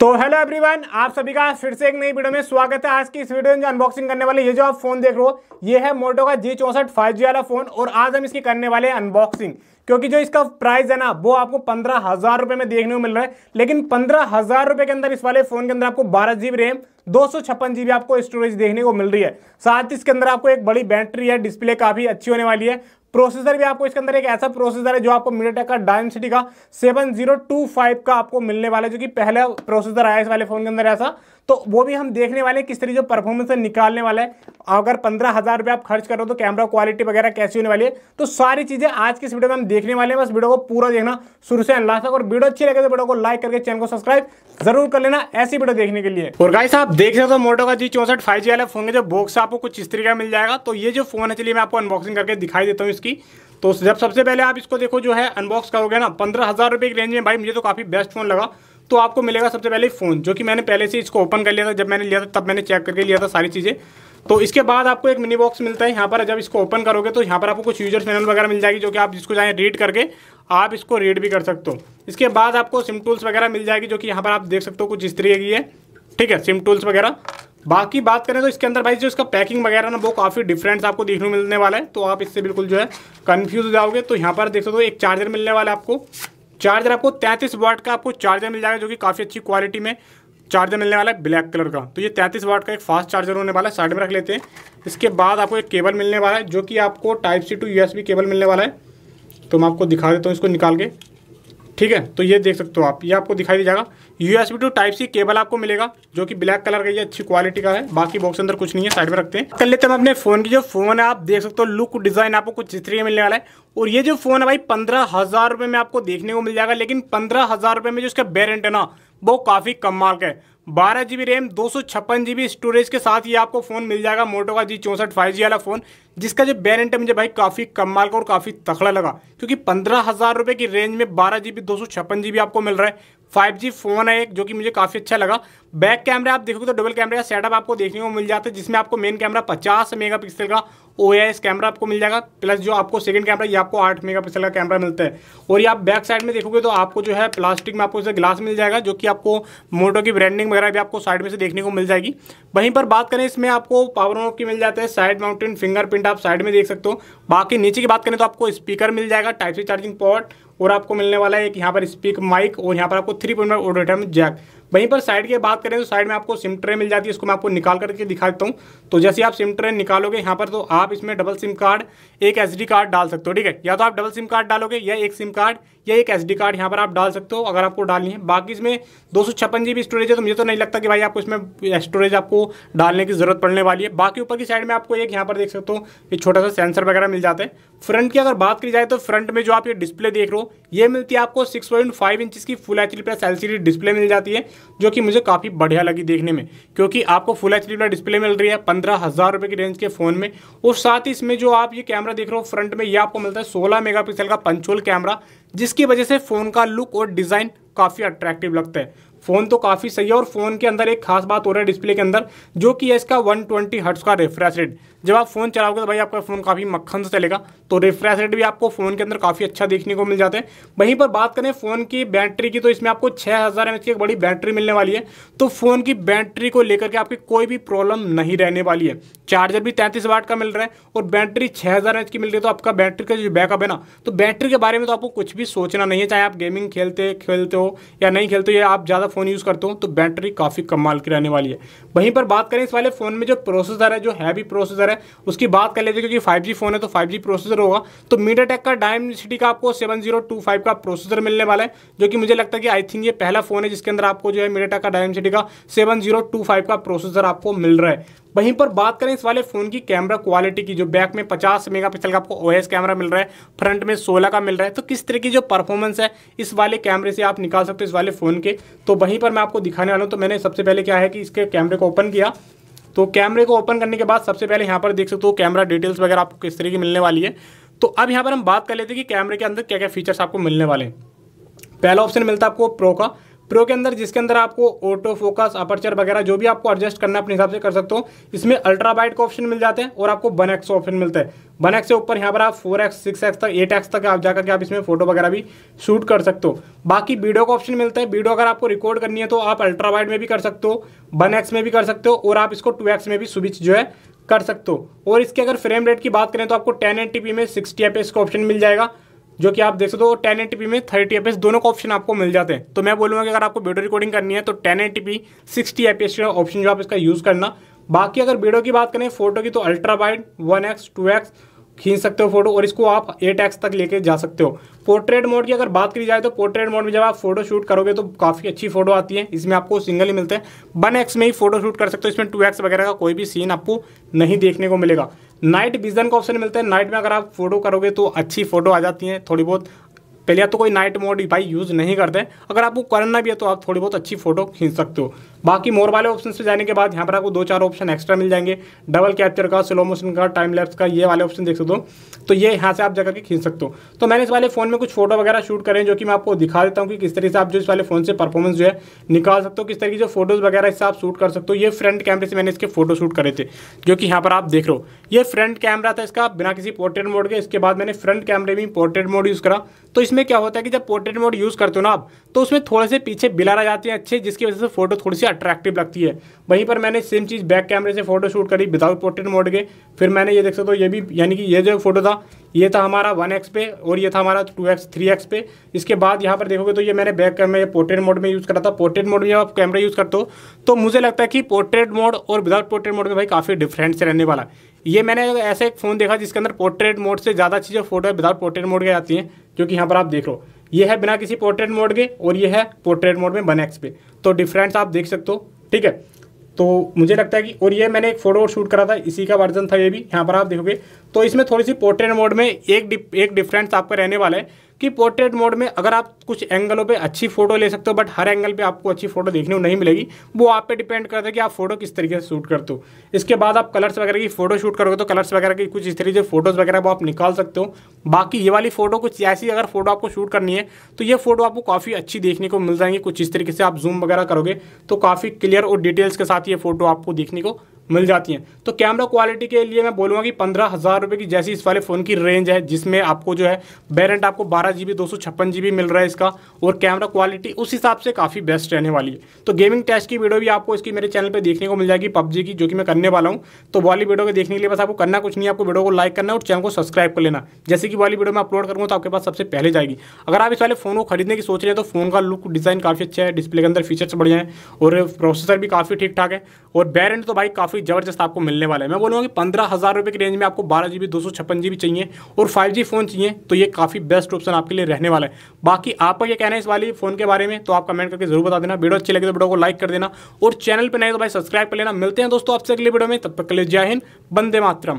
तो hello everyone आप सभी का फिर से एक नई वीडियो में स्वागत है आज की इस वीडियो में जो अनबॉक्सिंग करने वाले ये जो आप फोन देख रहे हो ये है मोटो का जी चौंसठ फाइव जी वाला फोन और आज हम इसकी करने वाले हैं अनबॉक्सिंग क्योंकि जो इसका प्राइस है ना वो आपको पंद्रह हजार रुपये में देखने को मिल रहा है लेकिन पंद्रह हजार रुपये के अंदर इस वाले फोन के अंदर आपको बारह जीबी रैम दो सौ छप्पन जीबी आपको स्टोरेज देखने को मिल रही है साथ ही इसके अंदर आपको एक बड़ी बैटरी है डिस्प्ले काफी अच्छी होने वाली है प्रोसेसर भी आपको इसके अंदर एक ऐसा प्रोसेसर है जो आपको मीडियाटेक का डायनसिटी का 7025 का आपको मिलने वाला है जो कि पहला प्रोसेसर आया इस वाले फोन के अंदर ऐसा तो वो भी हम देखने वाले किस तरीके परफॉर्मेंस निकालने वाला है अगर पंद्रह हज़ार रुपये आप खर्च करो तो कैमरा क्वालिटी वगैरह कैसी होने वाली है तो सारी चीज़ें आज की इस वीडियो में हम देखने वाले हैं बस वीडियो को पूरा देखना शुरू से लास्ट तक और वीडियो अच्छी लगे तो वीडियो को लाइक करके चैनल को सब्सक्राइब जरूर कर लेना ऐसी वीडियो देखने के लिए और गाइस आप देख सकते हो मोटो तो का जी चौसठ फाइव वाला फोन है जो बॉक्स आपको कुछ इस तरीके का मिल जाएगा तो ये जो फोन है चलिए मैं आपको अनबॉक्सिंग करके दिखाई देता हूँ इसकी तो जब सबसे पहले आप इसको देखो जो है अनबॉक्स करोगे ना पंद्रह हज़ार रुपये की रेंज में भाई मुझे तो काफ़ी बेस्ट फ़ोन लगा तो आपको मिलेगा सबसे पहले फ़ोन जो कि मैंने पहले से इसको ओपन कर लिया था जब मैंने लिया था तब मैंने चेक करके लिया था सारी चीज़ें तो इसके बाद आपको एक मिनी बॉक्स मिलता है यहाँ पर जब इसको ओपन करोगे तो यहाँ पर आपको कुछ यूजर चैनल वगैरह मिल जाएगी जो कि आप जिसको चाहें रीड करके आप इसको रीड भी कर सकते हो इसके बाद आपको सिम टूल्स वगैरह मिल जाएगी जो कि यहाँ पर आप देख सकते हो कुछ इस तरीके की है ठीक है सिम टूल्स वगैरह बाकी बात करें तो इसके अंदर भाई जो इसका पैकिंग वगैरह ना वो काफ़ी डिफरेंट आपको देखने को मिलने वाला है तो आप इससे बिल्कुल जो है कन्फ्यूज हो जाओगे तो यहाँ पर देख सकते हो एक चार्जर मिलने वाला है आपको चार्जर आपको तैंतीस वाट का आपको चार्जर मिल जाएगा जो कि काफ़ी अच्छी क्वालिटी में चार्जर मिलने वाला है ब्लैक कलर का तो ये 33 वाट का एक फास्ट चार्जर होने वाला है साइड में रख लेते हैं इसके बाद आपको एक केबल मिलने वाला है जो कि आपको type C to USB cable मिलने वाला है तो मैं आपको दिखा देता हूँ इसको निकाल के ठीक है तो ये देख सकते हो आप ये आपको दिखाई दीजिएगा USB to type C cable आपको मिलेगा जो कि ब्लैक कलर का ये अच्छी क्वालिटी का है बाकी बॉक्स अंदर कुछ नहीं है साइड में रखते हैं कर लेते हैं अपने फोन की जो फोन है आप देख सकते हो लुक डिजाइन आपको कुछ इस तरीके मिलने वाला है और ये जो फोन है भाई पंद्रह हजार रुपये में आपको देखने को मिल जाएगा लेकिन पंद्रह हजार रुपये में जो इसका बेर एंटेना वो काफी कम मार्क है बारह जी बी रैम दो सौ छप्पन जी बी स्टोरेज के साथ ये आपको फ़ोन मिल जाएगा मोटो का जी चौंसठ फाइव जी वाला फ़ोन जिसका जो बैरेंट है मुझे भाई काफ़ी कमाल का और काफ़ी तखड़ा लगा क्योंकि पंद्रह हज़ार रुपये की रेंज में बारह जी बी दो सौ छप्पन जी बी आपको मिल रहा है जी फ़ोन है एक जो कि मुझे काफ़ी अच्छा लगा बैक कैमरा आप देखोगे तो डबल कैमरे का सेटअप आपको देखने को मिल जाता है जिसमें आपको मेन कैमरा 50 मेगापिक्सल का ओ कैमरा आपको मिल जाएगा प्लस जो आपको सेकंड कैमरा ये आपको 8 मेगापिक्सल का कैमरा मिलता है और ये आप बैक साइड में देखोगे तो आपको जो है प्लास्टिक में आपको इसे ग्लास मिल जाएगा जो कि आपको मोटो की ब्रांडिंग वगैरह भी आपको साइड में से देखने को मिल जाएगी वहीं पर बात करें इसमें आपको पावर ऑफ की मिल जाता है साइड माउंटेन फिंगरप्रिंट आप साइड में देख सकते हो बाकी नीचे की बात करें तो आपको स्पीकर मिल जाएगा टाइप सी चार्जिंग पॉट और आपको मिलने वाला है एक यहाँ पर स्पीक माइक और यहाँ पर आपको थ्री पॉइंट ऑडिटर जैक वहीं पर साइड की बात करें तो साइड में आपको सिम ट्रे मिल जाती है इसको मैं आपको निकाल करके दिखा देता हूँ तो जैसे आप सिम ट्रे निकालोगे यहाँ पर तो आप इसमें डबल सिम कार्ड एक एस कार्ड डाल सकते हो ठीक है या तो आप डबल सिम कार्ड डालोगे या एक सिम कार्ड या एक एस कार्ड यहाँ पर आप डाल सकते हो अगर आपको डालनी है बाकी इसमें दो सौ स्टोरेज है तो मुझे तो नहीं लगता कि भाई आपको इसमें स्टोरेज आपको डालने की ज़रूरत पड़ने वाली है बाकी ऊपर की साइड में आपको एक यहाँ पर देख सकते हो ये छोटा सा सेंसर वगैरह मिल जाता है फ्रंट की अगर बात की जाए तो फ्रंट में जो आप ये डिस्प्ले देख रहे हो ये मिलती है आपको सिक्स पॉइंट फाइव इंचज़ की full H plus L display मिल जाती है जो कि मुझे काफ़ी बढ़िया लगी देखने में क्योंकि आपको फुल एच डी डिस्प्ले मिल रही है पंद्रह हज़ार रुपये की रेंज के फ़ोन में और साथ ही इसमें जो आप ये कैमरा देख रहे हो फ्रंट में ये आपको मिलता है सोलह मेगा का पंचोल कैमरा जिसकी वजह से फ़ोन का लुक और डिज़ाइन काफ़ी अट्रैक्टिव लगता है फ़ोन तो काफ़ी सही है और फ़ोन के अंदर एक खास बात हो रहा है डिस्प्ले के अंदर जो कि है इसका 120 ट्वेंटी हर्ट्स का रिफ्रेश रेट जब आप फ़ोन चलाओगे तो भाई आपका फ़ोन काफ़ी मक्खन से चलेगा तो रिफ्रेश रेट भी आपको फ़ोन के अंदर काफ़ी अच्छा देखने को मिल जाता है वहीं पर बात करें फ़ोन की बैटरी की तो इसमें आपको छः हज़ार की एक बड़ी बैटरी मिलने वाली है तो फ़ोन की बैटरी को लेकर के आपकी कोई भी प्रॉब्लम नहीं रहने वाली है चार्जर भी तैंतीस वाट का मिल रहा है और बैटरी छः हज़ार एच की मिल रही है तो आपका बैटरी का जो बैकअप है ना तो बैटरी के बारे में तो आपको कुछ भी सोचना नहीं है चाहे आप गेमिंग खेलते खेलते हो या नहीं खेलते हो या आप ज़्यादा फ़ोन यूज़ करते हो तो बैटरी काफ़ी कमाल की रहने वाली है वहीं पर बात करें इस वाले फ़ोन में जो प्रोसेसर है जो हैवी प्रोसेसर है उसकी बात कर लेते क्योंकि फाइव फ़ोन है तो फाइव प्रोसेसर होगा तो मीडिया का सिटी का आपको सेवन का प्रोसेसर मिलने वाला है जो कि मुझे लगता है कि आई थिंक ये पहला फ़ोन है जिसके अंदर आपको जो है मीडिया का डायम का सेवन का प्रोसेसर आपको मिल रहा है वहीं पर बात करें इस वाले फ़ोन की कैमरा क्वालिटी की जो बैक में 50 मेगापिक्सल का आपको ओएस कैमरा मिल रहा है फ्रंट में 16 का मिल रहा है तो किस तरह की जो परफॉर्मेंस है इस वाले कैमरे से आप निकाल सकते हो इस वाले फ़ोन के तो वहीं पर मैं आपको दिखाने वाला हूँ तो मैंने सबसे पहले क्या है कि इसके कैमरे को ओपन किया तो कैमरे को ओपन करने के बाद सबसे पहले यहाँ पर देख सकते हो कैमरा डिटेल्स वगैरह आपको किस तरह की मिलने वाली है तो अब यहाँ पर हम बात कर लेते हैं कि कैमरे के अंदर क्या क्या फीचर्स आपको मिलने वाले हैं पहला ऑप्शन मिलता है आपको प्रो का प्रो के अंदर जिसके अंदर आपको ऑटो फोकस अपर्चर वगैरह जो भी आपको एडजस्ट करना अपने हिसाब से कर सकते हो इसमें अल्ट्रा वाइड का ऑप्शन मिल जाते हैं और आपको वन एक्स ऑप्शन मिलता है वन एक्स से ऊपर यहाँ पर आप फोर एक्स सिक्स एक्स तक एट एक्स तक आप जाकर के आप इसमें फोटो वगैरह भी शूट कर सकते हो बाकी वीडियो का ऑप्शन मिलता है वीडियो अगर आपको रिकॉर्ड करनी है तो आप अल्ट्रा वाइड में भी कर सकते हो वन एक्स में भी कर सकते हो और आप इसको टू एक्स में भी स्विच जो है कर सकते हो और इसके अगर फ्रेम रेट की बात करें तो आपको टेन एन में सिक्सटी एफ का ऑप्शन मिल जाएगा जो कि आप देख सकते हो टेन एटीपी में थर्टी एफ दोनों का ऑप्शन आपको मिल जाते हैं तो मैं बोलूँगा कि अगर आपको वीडियो रिकॉर्डिंग करनी है तो ten ATP P sixty APS का ऑप्शन जो आप इसका यूज़ करना बाकी अगर वीडियो की बात करें फोटो की तो ultra wide one X two X खींच सकते हो फोटो और इसको आप एट एक्स तक लेके जा सकते हो पोर्ट्रेट मोड की अगर बात करी जाए तो पोर्ट्रेट मोड में जब आप फोटो शूट करोगे तो काफ़ी अच्छी फोटो आती है इसमें आपको सिंगल ही मिलते हैं वन एक्स में ही फोटो शूट कर सकते हो इसमें टू एक्स वगैरह का कोई भी सीन आपको नहीं देखने को मिलेगा नाइट विजन का ऑप्शन मिलता है नाइट में अगर आप फोटो करोगे तो अच्छी फोटो आ जाती है थोड़ी बहुत पहले तो कोई नाइट मोड भाई यूज़ नहीं करते अगर आपको करना भी है तो आप थोड़ी बहुत अच्छी फोटो खींच सकते हो बाकी मोर वाले ऑप्शन से जाने के बाद यहाँ पर आपको दो चार ऑप्शन एक्स्ट्रा मिल जाएंगे डबल कैप्चर का स्लो मोशन का टाइम लैप्स का ये वाले ऑप्शन देख सकते हो तो ये यहाँ से आप जाकर के खींच सकते हो तो मैंने इस वाले फ़ोन में कुछ फोटो वगैरह शूट करें जो कि मैं आपको दिखा देता हूँ कि किस तरीके से आप जो इस वाले फ़ोन से परफॉर्मेंस जो है निकाल सकते हो किस तरीके जो फोटोज़ वगैरह इससे आप शूट कर सकते हो ये फ्रंट कैमरे से मैंने इसके फोटो शूट करे थे जो कि यहाँ पर आप देख रहे हो ये फ्रंट कैमरा था इसका बिना किसी पोर्ट्रेट मोड के इसके बाद मैंने फ्रंट कैमरे में पोर्ट्रेट मोड यूज़ करा तो इसमें क्या होता है कि जब पोर्ट्रेट मोड यूज़ करते हो ना आप तो उसमें थोड़े से पीछे बिलारा जाते हैं अच्छे जिसकी वजह से फोटो थोड़ी अट्रैक्टिव लगती है वहीं पर मैंने सेम चीज़ बैक कैमरे से फोटो शूट करी विदाउट पोर्ट्रेट मोड के फिर मैंने ये देख सकते हो ये भी यानी कि ये जो फोटो था ये था हमारा वन एक्स पे और ये था हमारा टू एक्स थ्री एक्स पे इसके बाद यहाँ पर देखोगे तो ये मैंने बैक कैमरे पोर्ट्रेट मोड में यूज़ करा था पोर्ट्रेट मोड में आप कैमरा यूज़ करते हो तो मुझे लगता है कि पोर्ट्रेट मोड और विदाउट पोर्ट्रेट मोड में भाई काफ़ी डिफरेंट से रहने वाला ये मैंने ऐसे एक फ़ोन देखा जिसके अंदर पोर्ट्रेट मोड से ज़्यादा अच्छी जो फोटो है विदाउट पोर्ट्रेट मोड के आती हैं जो कि यहाँ पर आप देख रहे हो ये है बिना किसी पोर्ट्रेट मोड के और ये है पोर्ट्रेट मोड में वन एक्स पे तो डिफरेंस आप देख सकते हो ठीक है तो मुझे लगता है कि और ये मैंने एक फ़ोटो शूट करा था इसी का वर्जन था ये भी यहाँ पर आप देखोगे तो इसमें थोड़ी सी पोर्ट्रेट मोड में एक डिफ एक डिफरेंस आपका रहने वाला है कि पोर्ट्रेट मोड में अगर आप कुछ एंगलों पे अच्छी फोटो ले सकते हो बट हर एंगल पे आपको अच्छी फोटो देखने को नहीं मिलेगी वो आप पे डिपेंड करता है कि आप फोटो किस तरीके से शूट करते हो इसके बाद आप कलर्स वगैरह की फोटो शूट करोगे तो कलर्स वगैरह की कुछ इस तरीके से फोटोज़ वगैरह वो आप निकाल सकते हो बाकी ये वाली फोटो कुछ ऐसी अगर फोटो आपको शूट करनी है तो ये फोटो आपको काफ़ी अच्छी देखने को मिल जाएंगी कुछ इस तरीके से आप जूम वगैरह करोगे तो काफ़ी क्लियर और डिटेल्स के साथ ये फोटो आपको देखने को मिल जाती हैं तो कैमरा क्वालिटी के लिए मैं बोलूँगा कि पंद्रह हज़ार रुपये की जैसी इस वाले फ़ोन की रेंज है जिसमें आपको जो है बैरेंट आपको बारह जी बी दो सौ छप्पन जी बी मिल रहा है इसका और कैमरा क्वालिटी उस हिसाब से काफ़ी बेस्ट रहने वाली है तो गेमिंग टेस्ट की वीडियो भी आपको इसकी मेरे चैनल पर देखने को मिल जाएगी पबजी की जो कि मैं करने वाला हूँ तो वाली वीडियो को देखने के लिए बस आपको करना कुछ नहीं आपको वीडियो को लाइक करना और चैनल को सब्सक्राइब कर लेना जैसे कि वाली वीडियो मैं अपलोड करूँगा तो आपके पास सबसे पहले जाएगी अगर आप इस वाले फ़ोन को खरीदने की सोच रहे हैं तो फ़ोन का लुक डिज़ाइन काफ़ी अच्छा है डिस्प्ले के अंदर फीचर्स बढ़िया हैं और प्रोसेसर भी काफ़ी ठीक ठाक है और बैरेंट तो भाई काफ़ी काफ़ी ज़बरदस्त आपको मिलने वाला है मैं बोलूँगा कि पंद्रह हज़ार रुपये की रेंज में आपको बारह जी बी दो सौ छप्पन जी बी चाहिए और फाइव जी फ़ोन चाहिए तो ये काफ़ी बेस्ट ऑप्शन आपके लिए रहने वाला है बाकी आपका क्या कहना है इस वाली फ़ोन के बारे में तो आप कमेंट करके जरूर बता देना वीडियो अच्छी लगे तो वीडियो को लाइक कर देना और चैनल पर नहीं तो भाई सब्सक्राइब कर लेना मिलते हैं दोस्तों आपसे अगले वीडियो में तब तक के लिए जय हिंद बंदे मातरम